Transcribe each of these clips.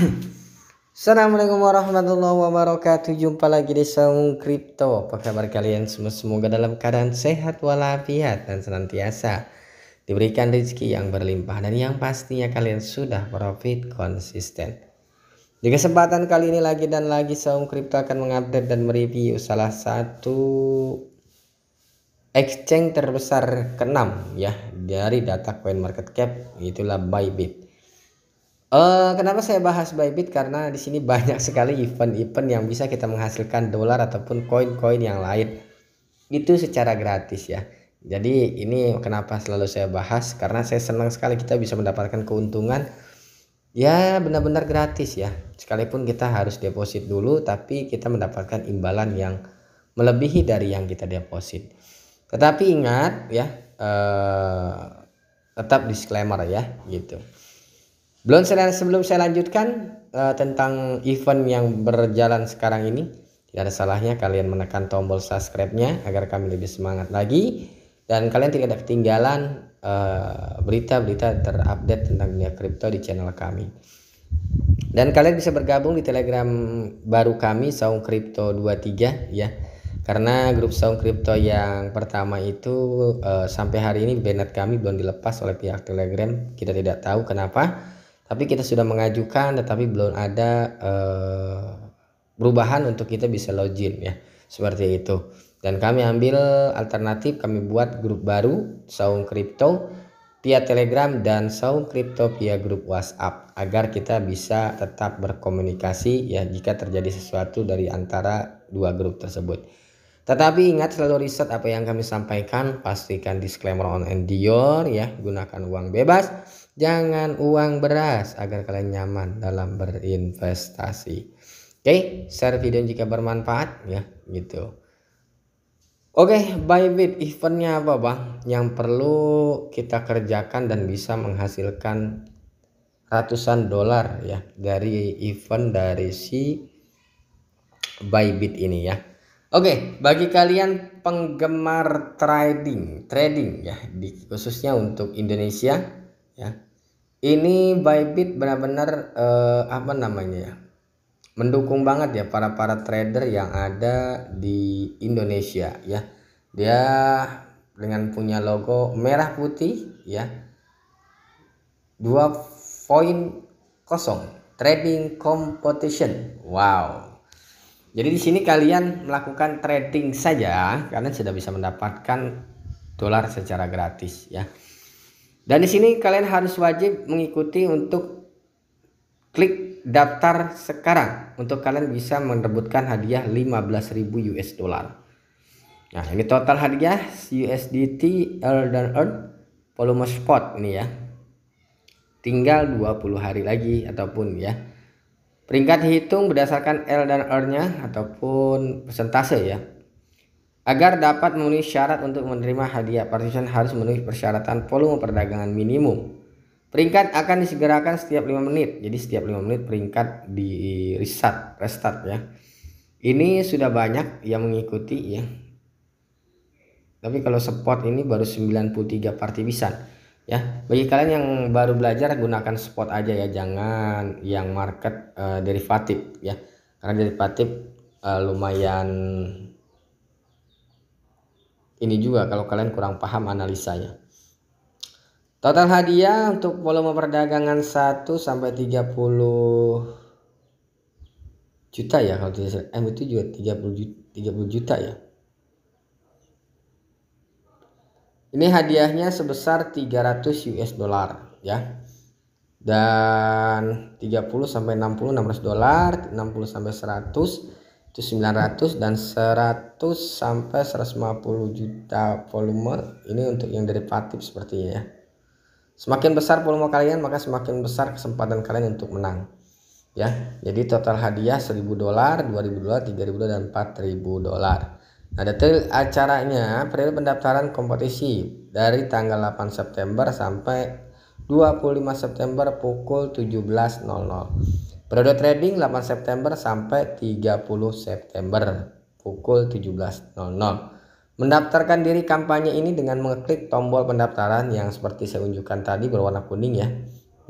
Assalamualaikum warahmatullahi wabarakatuh Jumpa lagi di Saung Kripto Apa kabar kalian semua Semoga dalam keadaan sehat walafiat Dan senantiasa diberikan rezeki yang berlimpah Dan yang pastinya kalian sudah profit konsisten Di kesempatan kali ini lagi dan lagi Saung Kripto akan mengupdate dan mereview Salah satu exchange terbesar keenam ya dari data coin market cap itulah Bybit Eh, kenapa saya bahas Bybit? Karena di sini banyak sekali event-event yang bisa kita menghasilkan dolar ataupun koin-koin yang lain. Itu secara gratis ya. Jadi ini kenapa selalu saya bahas karena saya senang sekali kita bisa mendapatkan keuntungan ya benar-benar gratis ya. Sekalipun kita harus deposit dulu tapi kita mendapatkan imbalan yang melebihi dari yang kita deposit. Tetapi ingat ya uh, tetap disclaimer ya gitu. Belum sebelum saya lanjutkan uh, tentang event yang berjalan sekarang ini, tidak ada salahnya kalian menekan tombol subscribe-nya agar kami lebih semangat lagi dan kalian tidak ada ketinggalan eh, berita-berita uh, terupdate tentang dunia kripto di channel kami. Dan kalian bisa bergabung di Telegram baru kami Saung Kripto 23 ya. Karena grup Saung Kripto yang pertama itu uh, sampai hari ini banned kami belum dilepas oleh pihak Telegram. Kita tidak tahu kenapa tapi kita sudah mengajukan tetapi belum ada eh, perubahan untuk kita bisa login ya seperti itu dan kami ambil alternatif kami buat grup baru Saung Crypto via Telegram dan Saung Crypto via grup WhatsApp agar kita bisa tetap berkomunikasi ya jika terjadi sesuatu dari antara dua grup tersebut. Tetapi ingat selalu riset apa yang kami sampaikan, pastikan disclaimer on and dior ya, gunakan uang bebas jangan uang beras agar kalian nyaman dalam berinvestasi. Oke, okay, share video jika bermanfaat ya, gitu. Oke, okay, Bybit eventnya apa bang? Yang perlu kita kerjakan dan bisa menghasilkan ratusan dolar ya dari event dari si Bybit ini ya. Oke, okay, bagi kalian penggemar trading, trading ya, di, khususnya untuk Indonesia ya ini Bybit benar-benar eh, apa namanya ya mendukung banget ya para para trader yang ada di Indonesia ya dia dengan punya logo merah putih ya dua poin kosong trading competition wow jadi di sini kalian melakukan trading saja karena sudah bisa mendapatkan dolar secara gratis ya dan di sini kalian harus wajib mengikuti untuk klik daftar sekarang untuk kalian bisa merebutkan hadiah 15.000 US dollar. Nah, ini total hadiah USDT Elder dan Earn volume spot ini ya. Tinggal 20 hari lagi ataupun ya. Peringkat hitung berdasarkan L dan R-nya ataupun persentase ya. Agar dapat memenuhi syarat untuk menerima hadiah, partisan harus memenuhi persyaratan volume perdagangan minimum. Peringkat akan disegerakan setiap 5 menit. Jadi setiap 5 menit peringkat di reset, restart ya. Ini sudah banyak yang mengikuti ya. Tapi kalau spot ini baru 93 partisan ya. Bagi kalian yang baru belajar gunakan spot aja ya, jangan yang market uh, derivatif ya. Karena derivatif uh, lumayan ini juga kalau kalian kurang paham analisanya. Total hadiah untuk volume perdagangan 1 sampai 30 juta ya kalau tidak salah. M eh, itu juga 30 juta, 30 juta ya. Ini hadiahnya sebesar 300 US dollar ya. Dan 30 sampai 60 600 dolar, 60 sampai 100 itu 900 dan 100 sampai 150 juta volume ini untuk yang derivatif sepertinya ya semakin besar volume kalian maka semakin besar kesempatan kalian untuk menang ya jadi total hadiah 1000 dolar 2000 dolar 3000 dolar dan 4000 dolar nah detail acaranya periode pendaftaran kompetisi dari tanggal 8 September sampai 25 September pukul 17.00 Periode trading 8 September sampai 30 September pukul 17.00. Mendaftarkan diri kampanye ini dengan mengeklik tombol pendaftaran yang seperti saya unjukkan tadi berwarna kuning ya.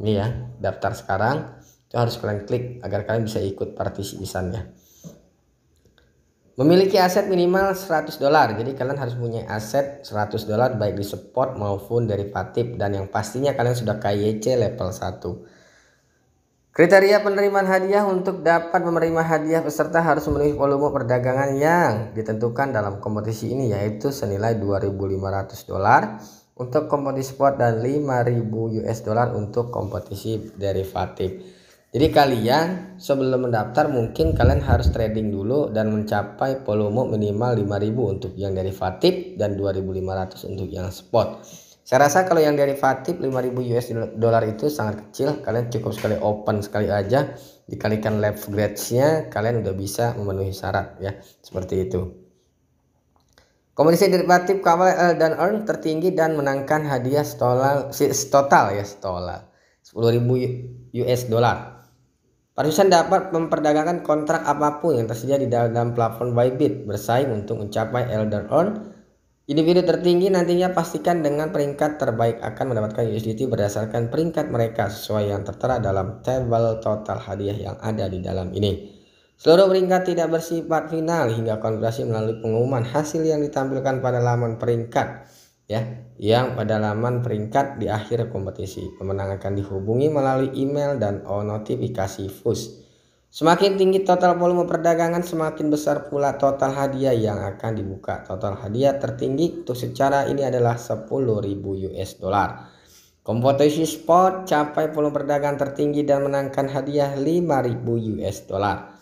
Ini ya, daftar sekarang. Itu harus kalian klik agar kalian bisa ikut partisipasinya. Memiliki aset minimal 100 dolar. Jadi kalian harus punya aset 100 dolar baik di support maupun derivatif dan yang pastinya kalian sudah KYC level 1. Kriteria penerimaan hadiah untuk dapat menerima hadiah peserta harus memenuhi volume perdagangan yang ditentukan dalam kompetisi ini yaitu senilai 2.500 dolar untuk kompetisi sport dan 5.000 US dolar untuk kompetisi derivatif. Jadi kalian sebelum mendaftar mungkin kalian harus trading dulu dan mencapai volume minimal 5.000 untuk yang derivatif dan 2.500 untuk yang spot. Saya rasa kalau yang derivatif 5000 US dollar itu sangat kecil, kalian cukup sekali open sekali aja, dikalikan leverage nya kalian udah bisa memenuhi syarat ya, seperti itu. Komisi derivatif kawal dan earn tertinggi dan menangkan hadiah stolal, total ya total 10.000 US dollar. Pariusan dapat memperdagangkan kontrak apapun yang tersedia di dalam platform Bybit bersaing untuk mencapai Elder Earn Individu tertinggi nantinya pastikan dengan peringkat terbaik akan mendapatkan USDT berdasarkan peringkat mereka sesuai yang tertera dalam tabel total hadiah yang ada di dalam ini. Seluruh peringkat tidak bersifat final hingga konfirmasi melalui pengumuman hasil yang ditampilkan pada laman peringkat ya, yang pada laman peringkat di akhir kompetisi. Pemenang akan dihubungi melalui email dan notifikasi push. Semakin tinggi total volume perdagangan, semakin besar pula total hadiah yang akan dibuka. Total hadiah tertinggi untuk secara ini adalah 10.000 US dollar. Kompetisi sport capai volume perdagangan tertinggi dan menangkan hadiah 5.000 US dollar.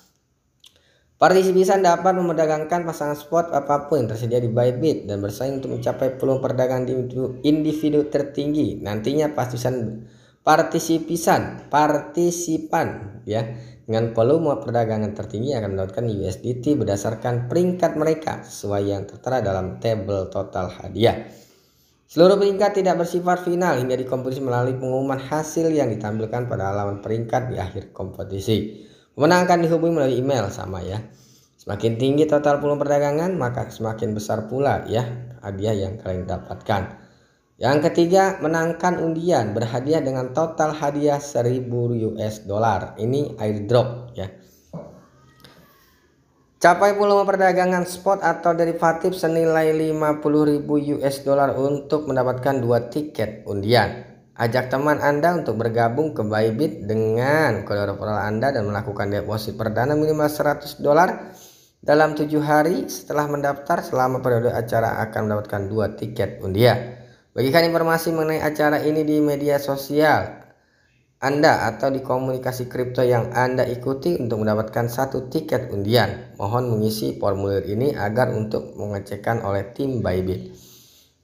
Partisipan dapat memperdagangkan pasangan spot apapun yang tersedia di Bybit dan bersaing untuk mencapai volume perdagangan individu, individu tertinggi. Nantinya partisipan partisipan partisipan ya dengan volume perdagangan tertinggi akan mendapatkan USDT berdasarkan peringkat mereka sesuai yang tertera dalam tabel total hadiah. Seluruh peringkat tidak bersifat final hingga dikompetisi melalui pengumuman hasil yang ditampilkan pada halaman peringkat di akhir kompetisi. Pemenang akan dihubungi melalui email sama ya. Semakin tinggi total volume perdagangan, maka semakin besar pula ya hadiah yang kalian dapatkan. Yang ketiga, menangkan undian berhadiah dengan total hadiah 1000 US dollar. Ini airdrop ya. Capai volume perdagangan spot atau derivatif senilai 50.000 US dollar untuk mendapatkan dua tiket undian. Ajak teman Anda untuk bergabung ke Bybit dengan kode referral Anda dan melakukan deposit perdana minimal 100 dolar dalam tujuh hari setelah mendaftar selama periode acara akan mendapatkan dua tiket undian. Bagikan informasi mengenai acara ini di media sosial anda atau di komunikasi kripto yang Anda ikuti untuk mendapatkan satu tiket undian. Mohon mengisi formulir ini agar untuk mengecekkan oleh tim Bybit.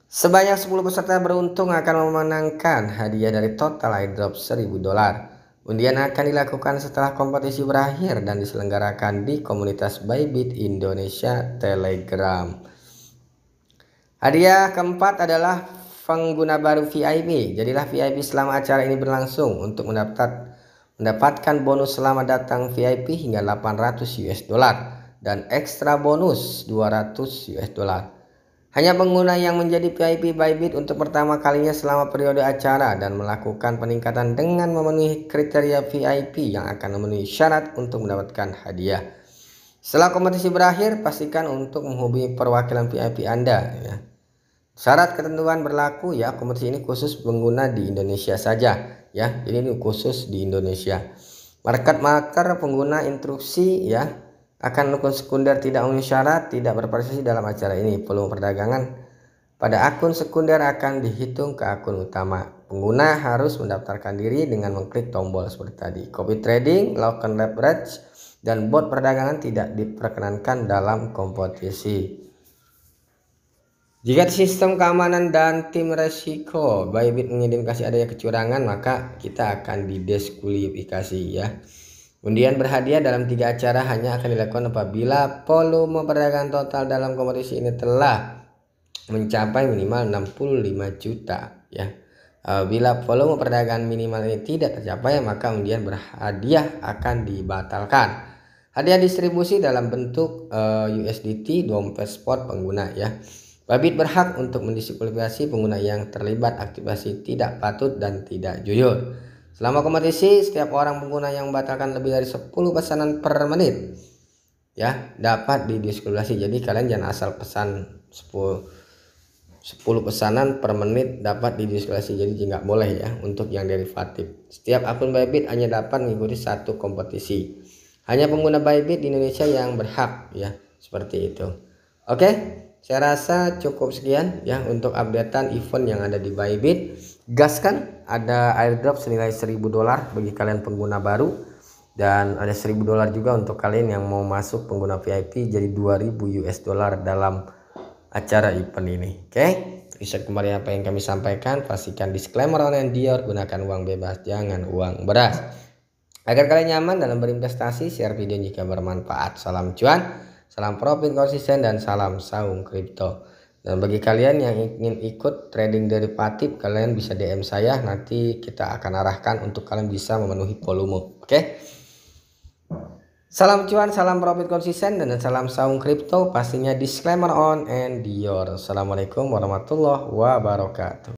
Sebanyak 10 peserta beruntung akan memenangkan hadiah dari total airdrop 1000 dolar. Undian akan dilakukan setelah kompetisi berakhir dan diselenggarakan di komunitas Bybit Indonesia Telegram. Hadiah keempat adalah pengguna baru VIP. Jadilah VIP selama acara ini berlangsung untuk mendapat mendapatkan bonus selamat datang VIP hingga 800 US dollar dan ekstra bonus 200 US dollar. Hanya pengguna yang menjadi VIP Bybit untuk pertama kalinya selama periode acara dan melakukan peningkatan dengan memenuhi kriteria VIP yang akan memenuhi syarat untuk mendapatkan hadiah. Setelah kompetisi berakhir, pastikan untuk menghubungi perwakilan VIP Anda. Ya. Syarat ketentuan berlaku ya kompetisi ini khusus pengguna di Indonesia saja ya. ini khusus di Indonesia. Market maker pengguna instruksi ya akan akun sekunder tidak memenuhi syarat tidak berpartisipasi dalam acara ini. Peluang perdagangan pada akun sekunder akan dihitung ke akun utama. Pengguna harus mendaftarkan diri dengan mengklik tombol seperti tadi. Copy trading, lakukan leverage, dan bot perdagangan tidak diperkenankan dalam kompetisi. Jika sistem keamanan dan tim resiko Bybit mengidentifikasi adanya kecurangan, maka kita akan dideskualifikasi ya. Undian berhadiah dalam tiga acara hanya akan dilakukan apabila volume perdagangan total dalam kompetisi ini telah mencapai minimal 65 juta ya. Bila volume perdagangan minimal ini tidak tercapai, maka undian berhadiah akan dibatalkan. Hadiah distribusi dalam bentuk uh, eh, USDT dompet spot pengguna ya. Babit berhak untuk mendisiplinasi pengguna yang terlibat aktivasi tidak patut dan tidak jujur. Selama kompetisi, setiap orang pengguna yang membatalkan lebih dari 10 pesanan per menit ya dapat didisiplinasi. Jadi kalian jangan asal pesan 10 10 pesanan per menit dapat didisiplinasi. Jadi nggak boleh ya untuk yang derivatif. Setiap akun Bybit hanya dapat mengikuti satu kompetisi. Hanya pengguna Bybit di Indonesia yang berhak ya seperti itu. Oke. Saya rasa cukup sekian ya untuk updatean event yang ada di Bybit. Gas kan ada airdrop senilai 1000 dolar bagi kalian pengguna baru dan ada 1000 dolar juga untuk kalian yang mau masuk pengguna VIP jadi 2000 US dollar dalam acara event ini. Oke. Okay? riset kemarin apa yang kami sampaikan, pastikan disclaimer online Dior, gunakan uang bebas, jangan uang beras. Agar kalian nyaman dalam berinvestasi, share video jika bermanfaat. Salam cuan. Salam profit konsisten dan salam saung kripto. Dan bagi kalian yang ingin ikut trading dari Patip, kalian bisa DM saya. Nanti kita akan arahkan untuk kalian bisa memenuhi volume. Oke? Okay? Salam cuan, salam profit konsisten, dan salam saung kripto. Pastinya disclaimer on and dior. Assalamualaikum warahmatullahi wabarakatuh.